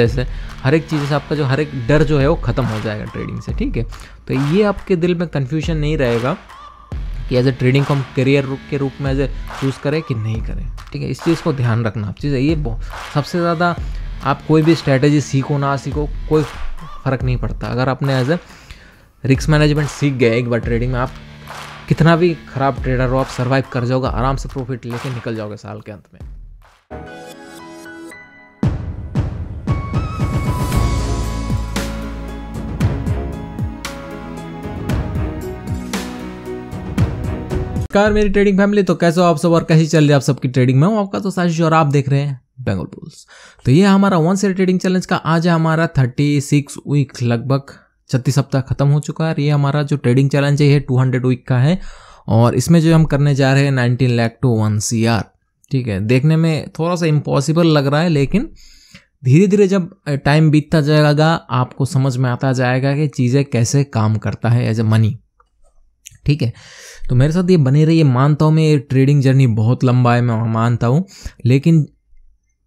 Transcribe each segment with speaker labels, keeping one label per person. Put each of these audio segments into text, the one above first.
Speaker 1: जैसे हर एक चीज़ से आपका जो हर एक डर जो है वो ख़त्म हो जाएगा ट्रेडिंग से ठीक है तो ये आपके दिल में कन्फ्यूजन नहीं रहेगा कि एज ए ट्रेडिंग को हम करियर के रूप में एज ए चूज़ करें कि नहीं करें ठीक है इस चीज़ को ध्यान रखना आप चीज़ है ये सबसे ज़्यादा आप कोई भी स्ट्रैटेजी सीखो ना सीखो कोई फ़र्क नहीं पड़ता अगर आपने एज ए रिक्स मैनेजमेंट सीख गए एक बार ट्रेडिंग में आप कितना भी ख़राब ट्रेडर हो आप सर्वाइव कर जाओगे आराम से प्रॉफिट लेके निकल जाओगे साल के अंत में नमस्कार मेरी ट्रेडिंग फैमिली तो कैसे हो आप सब और कैसी चल रही है आप सबकी ट्रेडिंग में हूँ आपका तो साजिश और आप देख रहे हैं बेंगल बुल्स तो ये हमारा वन से ट्रेडिंग चैलेंज का आज है हमारा थर्टी सिक्स वीक लगभग छत्तीस सप्ताह खत्म हो चुका है और ये हमारा जो ट्रेडिंग चैलेंज है ये टू हंड्रेड वीक का है और इसमें जो हम करने जा रहे हैं nineteen lakh two one C R ठीक है देखने में थोड़ा सा इम्पॉसिबल लग रहा है लेकिन धीरे धीरे जब टाइम बीतता जाएगा आपको समझ में आता जाएगा कि चीज़ें कैसे काम करता है एज ए मनी ठीक है तो मेरे साथ ये बने है मानता हूँ मैं ये ट्रेडिंग जर्नी बहुत लंबा है मैं मानता हूँ लेकिन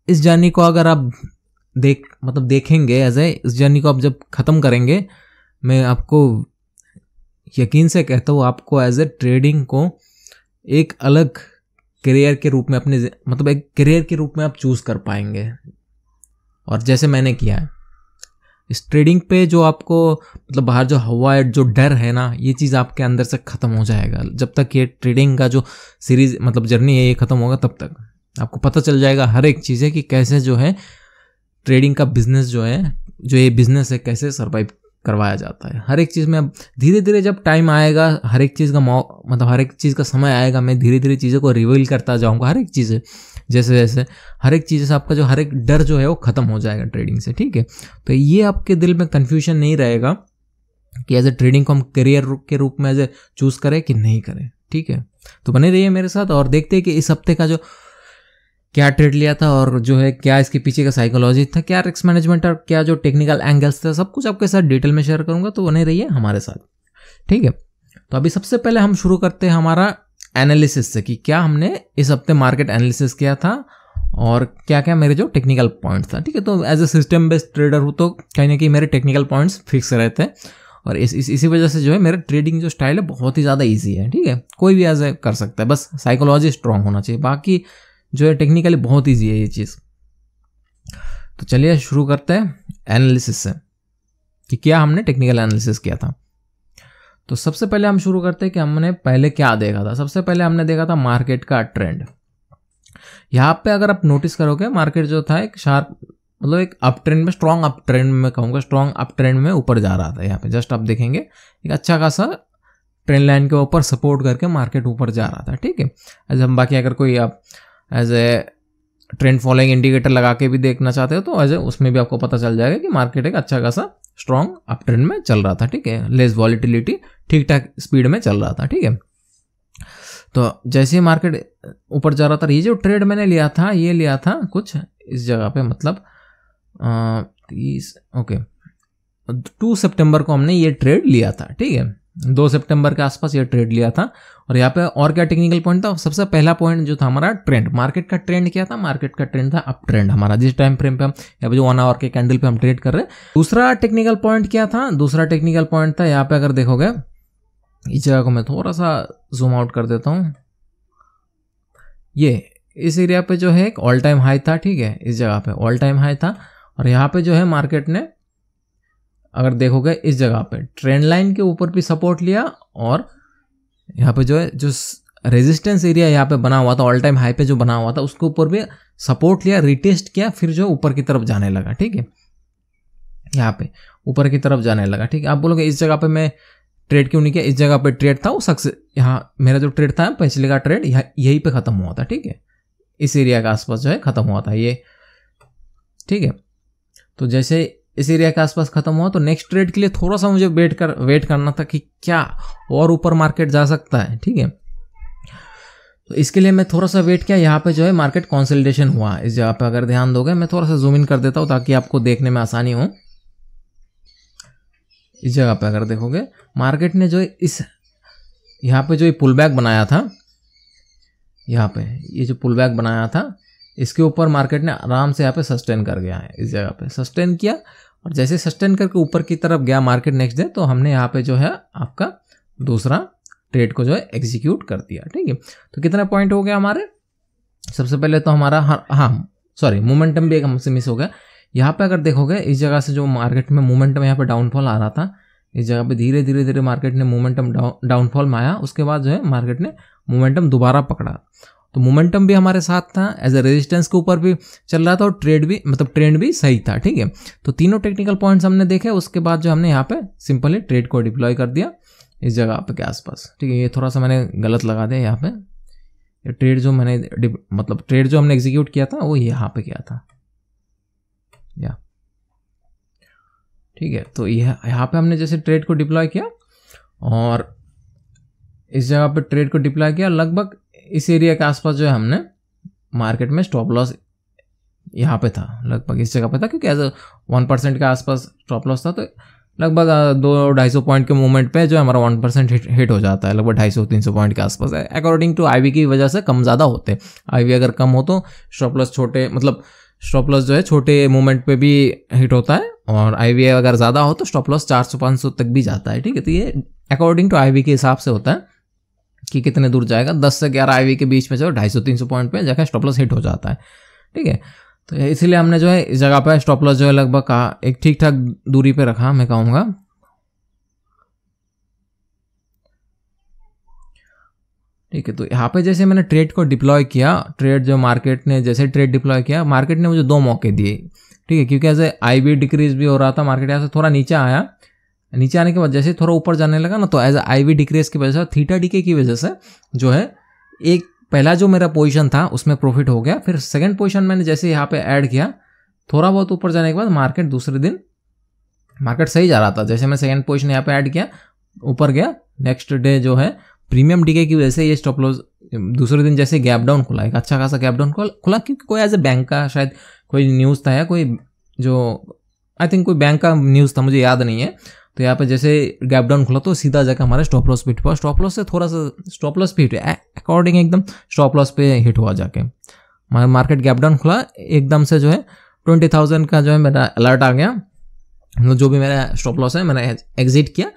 Speaker 1: इस जर्नी को अगर आप देख मतलब देखेंगे एज ए इस जर्नी को आप जब ख़त्म करेंगे मैं आपको यकीन से कहता हूँ आपको एज ए ट्रेडिंग को एक अलग करियर के रूप में अपने मतलब एक करियर के रूप में आप चूज़ कर पाएंगे और जैसे मैंने किया है इस ट्रेडिंग पे जो आपको मतलब बाहर जो हवा है जो डर है ना ये चीज़ आपके अंदर से ख़त्म हो जाएगा जब तक ये ट्रेडिंग का जो सीरीज मतलब जर्नी है ये ख़त्म होगा तब तक आपको पता चल जाएगा हर एक चीज़ है कि कैसे जो है ट्रेडिंग का बिजनेस जो है जो ये बिजनेस है कैसे सर्वाइव करवाया जाता है हर एक चीज़ में अब धीरे धीरे जब टाइम आएगा हर एक चीज़ का मौ मतलब हर एक चीज़ का समय आएगा मैं धीरे धीरे चीज़ों को रिवील करता जाऊँगा हर एक चीज़ जैसे जैसे हर एक चीज़ से आपका जो हर एक डर जो है वो ख़त्म हो जाएगा ट्रेडिंग से ठीक है तो ये आपके दिल में कन्फ्यूजन नहीं रहेगा कि एज ए ट्रेडिंग को हम करियर के रूप में एज ए चूज़ करें कि नहीं करें ठीक है तो बने रहिए मेरे साथ और देखते हैं कि इस हफ्ते का जो क्या ट्रेड लिया था और जो है क्या इसके पीछे का साइकोलॉजी था क्या रिस्क मैनेजमेंट और क्या जो टेक्निकल एंगल्स था सब कुछ आपके साथ डिटेल में शेयर करूंगा तो बने रहिए हमारे साथ ठीक है तो अभी सबसे पहले हम शुरू करते हैं हमारा एनालिसिस से कि क्या हमने इस हफ्ते मार्केट एनालिसिस किया था और क्या क्या मेरे जो टेक्निकल पॉइंट्स था ठीक है तो as a system based trader हूँ तो कहीं ना कहीं मेरे टेक्निकल पॉइंट्स फिक्स रहते हैं और इस, इस इसी वजह से जो है मेरा ट्रेडिंग जो स्टाइल है बहुत ही ज़्यादा ईजी है ठीक है कोई भी एज ए कर सकता है बस साइकोलॉजी स्ट्रांग होना चाहिए बाकी जो है टेक्निकली बहुत ईजी है ये चीज़ तो चलिए शुरू करते हैं एनालिसिस से कि क्या हमने टेक्निकल एनालिसिस किया था तो सबसे पहले हम शुरू करते हैं कि हमने पहले क्या देखा था सबसे पहले हमने देखा था मार्केट का ट्रेंड यहाँ पे अगर आप नोटिस करोगे मार्केट जो था एक शार्प मतलब एक अप ट्रेंड में स्ट्रॉन्ग अप ट्रेंड में कहूँगा स्ट्रॉन्ग अप ट्रेंड में ऊपर जा रहा था यहाँ पे जस्ट आप देखेंगे एक अच्छा खासा ट्रेंड लाइन के ऊपर सपोर्ट करके मार्केट ऊपर जा रहा था ठीक है एज हम बाकी अगर कोई आप as a trend following indicator लगा के भी देखना चाहते हो तो एज ए उसमें भी आपको पता चल जाएगा कि मार्केट एक अच्छा खासा स्ट्रॉन्ग अप ट्रेंड में चल रहा था ठीक है लेस वॉलिटिलिटी ठीक ठाक स्पीड में चल रहा था ठीक है तो जैसे ही मार्केट ऊपर जा रहा था ये जो ट्रेड मैंने लिया था ये लिया था कुछ इस जगह पे मतलब तीस ओके टू सितंबर को हमने ये ट्रेड लिया था ठीक है दो सितंबर के आसपास ये ट्रेड लिया था और यहाँ पे और क्या टेक्निकल पॉइंट था सबसे पहला पॉइंट जो था हमारा ट्रेंड मार्केट का ट्रेंड क्या था मार्केट का ट्रेंड था अप ट्रेंड हमारा जिस टाइम फ्रेम पे हम पे जो वन आवर के कैंडल पे हम ट्रेड कर रहे हैं दूसरा टेक्निकल पॉइंट क्या था दूसरा टेक्निकल पॉइंट था यहाँ पे अगर देखोगे इस जगह को मैं थोड़ा सा जूम आउट कर देता हूँ ये इस एरिया पे जो है एक ऑल टाइम हाई था ठीक है इस जगह पे ऑल टाइम हाई था और यहाँ पे जो है मार्केट ने अगर देखोगे इस जगह पे ट्रेंड लाइन के ऊपर भी सपोर्ट लिया और यहाँ पे जो है जो रेजिस्टेंस एरिया यहाँ पे बना हुआ था ऑल टाइम हाई पे जो बना हुआ था उसके ऊपर भी सपोर्ट लिया रिटेस्ट किया फिर जो ऊपर की तरफ जाने लगा ठीक है यहाँ पे ऊपर की तरफ जाने लगा ठीक है आप बोलोगे इस जगह पे मैं ट्रेड क्यों नहीं किया इस जगह पे ट्रेड था वो सक्सेस यहाँ मेरा जो ट्रेड था पिछले का ट्रेड यहीं पे ख़त्म हुआ था ठीक है इस एरिया के आसपास जो है ख़त्म हुआ था ये ठीक है तो जैसे इस एरिया के आसपास ख़त्म हुआ तो नेक्स्ट ट्रेड के लिए थोड़ा सा मुझे वेट कर वेट करना था कि क्या और ऊपर मार्केट जा सकता है ठीक है तो इसके लिए मैं थोड़ा सा वेट किया यहाँ पे जो है मार्केट कॉन्सल्टेशन हुआ इस जगह पे अगर ध्यान दोगे मैं थोड़ा सा जूम इन कर देता हूँ ताकि आपको देखने में आसानी हो इस जगह पे अगर देखोगे मार्केट ने जो इस यहाँ पे जो ये पुल बैक बनाया था यहाँ पे ये जो पुल बैक बनाया था इसके ऊपर मार्केट ने आराम से यहाँ पे सस्टेन कर गया है इस जगह पे सस्टेन किया और जैसे सस्टेन करके ऊपर की तरफ गया मार्केट नेक्स्ट डे तो हमने यहाँ पे जो है आपका दूसरा ट्रेड को जो है एग्जीक्यूट कर दिया ठीक है तो कितना पॉइंट हो गया हमारे सबसे पहले तो हमारा हाँ, हाँ सॉरी मोमेंटम भी एक हमसे मिस हो गया यहाँ पे अगर देखोगे इस जगह से जो मार्केट में मोमेंटम यहाँ पे डाउनफॉल आ रहा था इस जगह पे धीरे धीरे धीरे मार्केट ने मोमेंटम डाउनफॉल में आया उसके बाद जो है मार्केट ने मोमेंटम दोबारा पकड़ा तो मोमेंटम भी हमारे साथ था एज ए रेजिस्टेंस के ऊपर भी चल रहा था और ट्रेड भी मतलब ट्रेंड भी सही था ठीक है तो तीनों टेक्निकल पॉइंट्स हमने देखे उसके बाद जो हमने यहाँ पे सिंपली ट्रेड को डिप्लॉय कर दिया इस जगह पे के आसपास ठीक है ये थोड़ा सा मैंने गलत लगा दिया यहाँ पे ट्रेड जो मैंने मतलब ट्रेड जो हमने एग्जीक्यूट किया था वो यहाँ पे किया था या ठीक है तो यह यहाँ पे हमने जैसे ट्रेड को डिप्लॉय किया और इस जगह पे ट्रेड को डिप्लॉय किया लगभग इस एरिया के आसपास जो है हमने मार्केट में स्टॉप लॉस यहाँ पे था लगभग इस जगह पे था क्योंकि एज अ वन परसेंट के आसपास स्टॉप लॉस था तो लगभग दो ढाई सौ पॉइंट के मूवमेंट पे जो है हमारा वन परसेंट हिट हिट हो जाता है लगभग ढाई सौ तीन सौ पॉइंट के आसपास है अकॉर्डिंग टू आईवी की वजह से कम ज़्यादा होते हैं वी अगर कम हो तो स्टॉप लॉस छोटे मतलब स्टॉप लॉस जो है छोटे मूवमेंट पे भी हिट होता है और आई वी अगर ज़्यादा हो तो स्टॉप लॉस चार सौ पाँच सौ तक भी जाता है ठीक है तो ये अकॉर्डिंग टू आई के हिसाब से होता है कि कितने दूर जाएगा दस से ग्यारह आई के बीच में जो ढाई सौ तीन सौ पॉइंट पर जगह स्टॉपलस हिट हो जाता है ठीक है तो इसीलिए हमने जो है इस जगह पर स्टॉपलस जो है लगभग कहा एक ठीक ठाक दूरी पर रखा मैं कहूँगा ठीक है तो यहाँ पे जैसे मैंने ट्रेड को डिप्लॉय किया ट्रेड जो मार्केट ने जैसे ट्रेड डिप्लॉय किया मार्केट ने मुझे दो मौके दिए ठीक है क्योंकि ऐसे आई बी डिक्रीज भी हो रहा था मार्केट यहाँ से थोड़ा नीचे आया नीचे आने के बाद जैसे थोड़ा ऊपर जाने लगा ना तो एज आई वी डिक्रीज की वजह से थीटा डीके की वजह से जो है एक पहला जो मेरा पोजिशन था उसमें प्रॉफिट हो गया फिर सेकेंड पोजिशन मैंने जैसे यहाँ पे ऐड किया थोड़ा बहुत ऊपर जाने के बाद मार्केट दूसरे दिन मार्केट सही जा रहा था जैसे मैं सेकेंड पोजिशन यहाँ पे ऐड किया ऊपर गया नेक्स्ट डे जो है प्रीमियम डीके की वजह से ये स्टॉप लॉस दूसरे दिन जैसे गैप डाउन खुला एक अच्छा खासा गैप डाउन खुला क्योंकि कोई एज ए बैंक का शायद कोई न्यूज़ था या कोई जो आई थिंक कोई बैंक का न्यूज़ था मुझे याद नहीं है तो यहाँ पे जैसे गैप डाउन खुला तो सीधा जाकर हमारा स्टॉप लॉस पे हिट हुआ स्टॉप लॉस से थोड़ा सा स्टॉप लॉस पे हिट हुआ अकॉर्डिंग एकदम स्टॉप लॉस पे हिट हुआ जाके हमारा मार्केट गैप डाउन खुला एकदम से जो है ट्वेंटी थाउजेंड का जो है मेरा अलर्ट आ गया मतलब जो भी मेरा स्टॉप लॉस है मैंने एग्जिट किया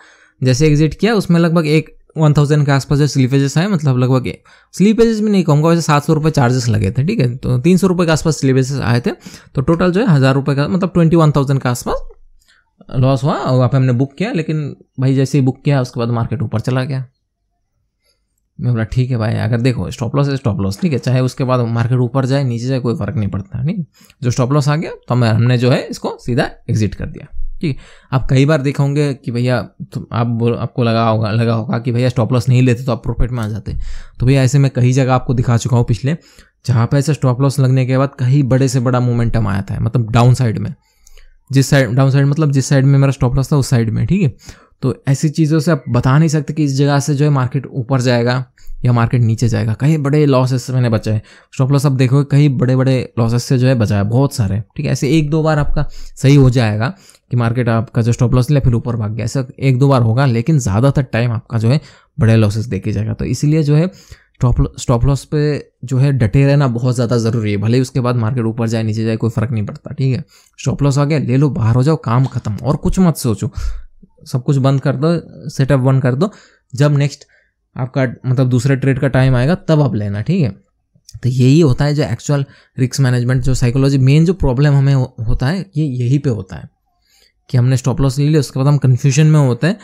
Speaker 1: जैसे एग्जिट किया उसमें लगभग एक वन थाउजेंड के आसपास जो स्लीपेजेस आए मतलब लगभग स्लीपेजेस भी नहीं कहूँगा वैसे सात सौ रुपये चार्जेस लगे थे ठीक है तो तीन सौ रुपये के आसपास स्लीपेजेस आए थे तो टोटल जो है हज़ार रुपये का मतलब ट्वेंटी वन थाउजेंड के आसपास लॉस हुआ वहाँ पर हमने बुक किया लेकिन भाई जैसे ही बुक किया उसके बाद मार्केट ऊपर चला गया मैं बोला ठीक है भाई अगर देखो स्टॉप लॉस है स्टॉप लॉस ठीक है चाहे उसके बाद मार्केट ऊपर जाए नीचे जाए कोई फर्क नहीं पड़ता नहीं जो स्टॉप लॉस आ गया तो मैं हमने जो है इसको सीधा एग्जिट कर दिया ठीक है आप कई बार देखा होंगे कि भैया तो आप बोल आपको लगा होगा लगा होगा कि भैया स्टॉप लॉस नहीं लेते तो आप प्रॉफिट में आ जाते तो भैया ऐसे मैं कई जगह आपको दिखा चुका हूँ पिछले जहाँ पर ऐसे स्टॉप लॉस लगने के बाद कहीं बड़े से बड़ा मोमेंटम आया था मतलब डाउन साइड में जिस साइड डाउन साइड मतलब जिस साइड में मेरा स्टॉप लॉस था उस साइड में ठीक है तो ऐसी चीज़ों से आप बता नहीं सकते कि इस जगह से जो है मार्केट ऊपर जाएगा या मार्केट नीचे जाएगा कई बड़े लॉसेस से मैंने बचाए स्टॉप लॉस आप देखोगे कई बड़े बड़े लॉसेस से जो है बचाया बहुत सारे ठीक है ऐसे एक दो बार आपका सही हो जाएगा कि मार्केट आपका जो स्टॉप लॉस लिया फिर ऊपर भाग गया ऐसा एक दो बार होगा लेकिन ज़्यादातर टाइम आपका जो है बड़े लॉसेस देखे जाएगा तो इसलिए जो है स्टॉप स्टॉप लॉस पे जो है डटे रहना बहुत ज़्यादा ज़रूरी है भले ही उसके बाद मार्केट ऊपर जाए नीचे जाए कोई फ़र्क नहीं पड़ता ठीक है स्टॉप लॉस आ गया ले लो बाहर हो जाओ काम खत्म और कुछ मत सोचो सब कुछ बंद कर दो सेटअप बंद कर दो जब नेक्स्ट आपका मतलब दूसरे ट्रेड का टाइम आएगा तब आप लेना ठीक है तो यही होता है जो एक्चुअल रिस्क मैनेजमेंट जो साइकोलॉजी मेन जो प्रॉब्लम हमें हो, होता है ये यही पे होता है कि हमने स्टॉप लॉस ले लिया उसके बाद हम कन्फ्यूजन में होते हैं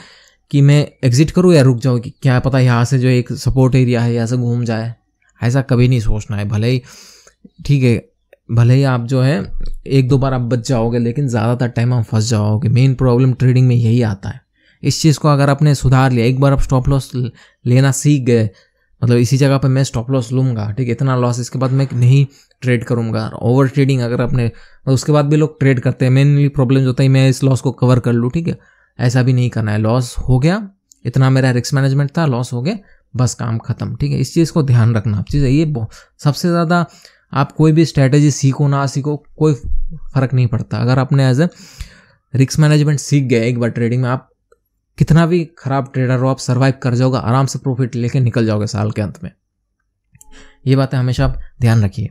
Speaker 1: कि मैं एग्ज़िट करूँ या रुक जाऊँ कि क्या पता यहाँ से जो एक सपोर्ट एरिया है यहाँ से घूम जाए ऐसा कभी नहीं सोचना है भले ही ठीक है भले ही आप जो है एक दो बार आप बच जाओगे लेकिन ज़्यादातर टाइम आप फंस जाओगे मेन प्रॉब्लम ट्रेडिंग में यही आता है इस चीज़ को अगर आपने सुधार लिया एक बार आप स्टॉप लॉस लेना सीख गए मतलब इसी जगह पर मैं स्टॉप लॉस लूँगा ठीक है इतना लॉस इसके बाद मैं नहीं ट्रेड करूँगा ओवर ट्रेडिंग अगर आपने उसके बाद भी लोग ट्रेड करते हैं मेनली प्रॉब्लम होता है मैं इस लॉस को कवर कर लूँ ठीक है ऐसा भी नहीं करना है लॉस हो गया इतना मेरा रिस्क मैनेजमेंट था लॉस हो गया बस काम खत्म ठीक है इस चीज़ को ध्यान रखना चीज़ है ये सबसे ज़्यादा आप कोई भी स्ट्रैटेजी सीखो ना सीखो कोई फ़र्क नहीं पड़ता अगर आपने एज ए रिस्क मैनेजमेंट सीख गए एक बार ट्रेडिंग में आप कितना भी खराब ट्रेडर हो आप सर्वाइव कर जाओगे आराम से प्रॉफिट लेके निकल जाओगे साल के अंत में ये बातें हमेशा आप ध्यान रखिए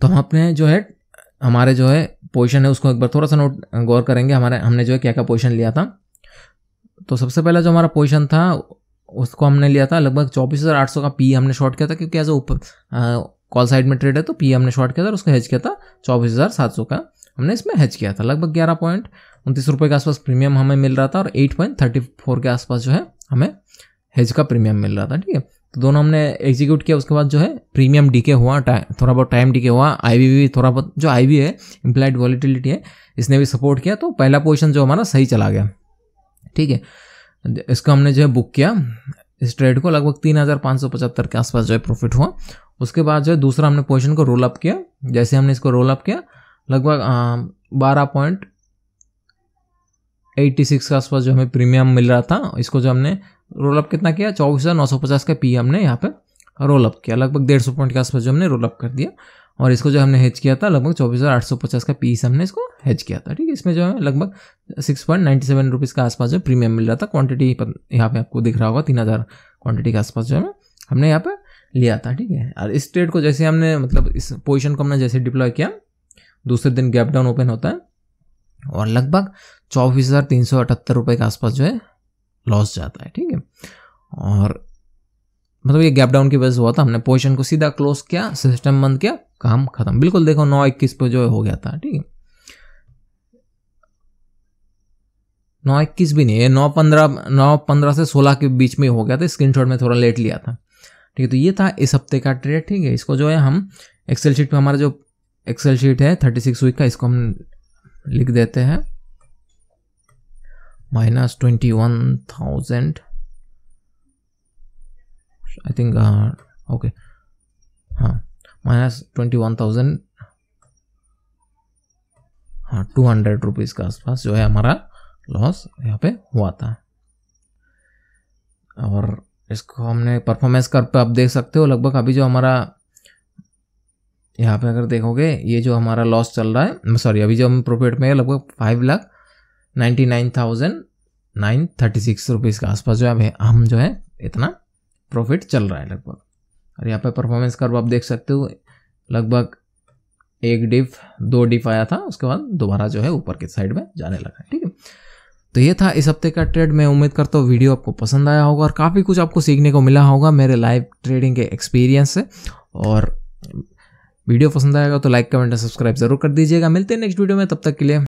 Speaker 1: तो हम अपने जो है हमारे जो है पोजिशन है उसको एक बार थोड़ा सा नोट गौर करेंगे हमारे हमने जो है क्या क्या पोजिशन लिया था तो सबसे पहला जो हमारा पोजिशन था उसको हमने लिया था लगभग चौबीस हज़ार आठ सौ का पी हमने शॉर्ट किया था क्योंकि एज ऊपर कॉल साइड में ट्रेड है तो पी हमने शॉर्ट किया था और उसको हेज किया था चौबीस हज़ार सात सौ का हमने इसमें हेज किया था लगभग ग्यारह पॉइंट उनतीस रुपये के आसपास प्रीमियम हमें मिल रहा था और एट पॉइंट थर्टी फोर के आसपास जो है हमें हेज का प्रीमियम मिल रहा था ठीक है तो दोनों हमने एग्जीक्यूट किया उसके बाद जो है प्रीमियम डीके हुआ थोड़ा बहुत टाइम डीके हुआ आई भी थोड़ा बहुत जो आई है इम्प्लाइड वॉलीटिलिटी है इसने भी सपोर्ट किया तो पहला पोजिशन जो हमारा सही चला गया ठीक है इसको हमने जो है बुक किया इस ट्रेड को लगभग तीन हज़ार पाँच सौ पचहत्तर के आसपास जो है प्रॉफिट हुआ उसके बाद जो है दूसरा हमने पोजिशन को रोल अप किया जैसे हमने इसको रोल अप किया लगभग बारह पॉइंट एट्टी सिक्स के आसपास जो हमें प्रीमियम मिल रहा था इसको जो हमने रोल अप कितना किया चौबीस हज़ार नौ सौ पचास का पी हमने यहाँ पर रोल अप किया लगभग डेढ़ सौ पॉइंट के आसपास जो हमने रोल अप कर दिया और इसको जो हमने हेज किया था लगभग चौबीस हज़ार आठ सौ पचास का पीस हमने इसको हेज किया था ठीक है इसमें जो है लगभग six point ninety seven rupees के आसपास जो प्रीमियम मिल रहा था क्वांटिटी यहाँ पे आपको दिख रहा होगा तीन हज़ार क्वांटिटी के आसपास जो है हमने यहाँ पे लिया था ठीक है और इस ट्रेड को जैसे हमने मतलब इस पोजिशन को हमने जैसे डिप्लॉय किया दूसरे दिन गैप डाउन ओपन होता है और लगभग चौबीस हज़ार तीन सौ अठहत्तर रुपये के आसपास जो है लॉस जाता है ठीक है और मतलब ये गैप डाउन की वजह से हुआ था हमने पोजिशन को सीधा क्लोज किया सिस्टम बंद किया काम खत्म बिल्कुल देखो नौ इक्कीस पे जो हो गया था ठीक है नौ इक्कीस भी नहीं है नौ पंद्रह नौ पंद्रह से सोलह के बीच में हो गया था स्क्रीनशॉट में थोड़ा लेट लिया था ठीक है तो ये था इस हफ्ते का ट्रेड ठीक है इसको जो है हम एक्सेल शीट पे हमारा जो एक्सेल शीट है थर्टी सिक्स वीक का इसको हम लिख देते हैं minus twenty one thousand I think uh, okay huh. minus 21,000 हाँ टू हंड्रेड रुपीज़ के आसपास जो है हमारा लॉस यहाँ पे हुआ था और इसको हमने परफॉर्मेंस कर पे आप देख सकते हो लगभग अभी जो हमारा यहाँ पे अगर देखोगे ये जो हमारा लॉस चल रहा है सॉरी अभी जो हम प्रॉफिट में है लगभग five lakh ninety nine thousand nine thirty six rupees के आसपास जो है हम जो है इतना प्रॉफिट चल रहा है लगभग और यहाँ पे परफॉर्मेंस कर्व आप देख सकते हो लगभग एक डिप दो डिप आया था उसके बाद दोबारा जो है ऊपर के साइड में जाने लगा ठीक है तो ये था इस हफ्ते का ट्रेड मैं उम्मीद करता हूँ वीडियो आपको पसंद आया होगा और काफ़ी कुछ आपको सीखने को मिला होगा मेरे लाइव ट्रेडिंग के एक्सपीरियंस से और वीडियो पसंद आएगा तो लाइक कमेंट और सब्सक्राइब जरूर कर दीजिएगा मिलते हैं नेक्स्ट वीडियो में तब तक के लिए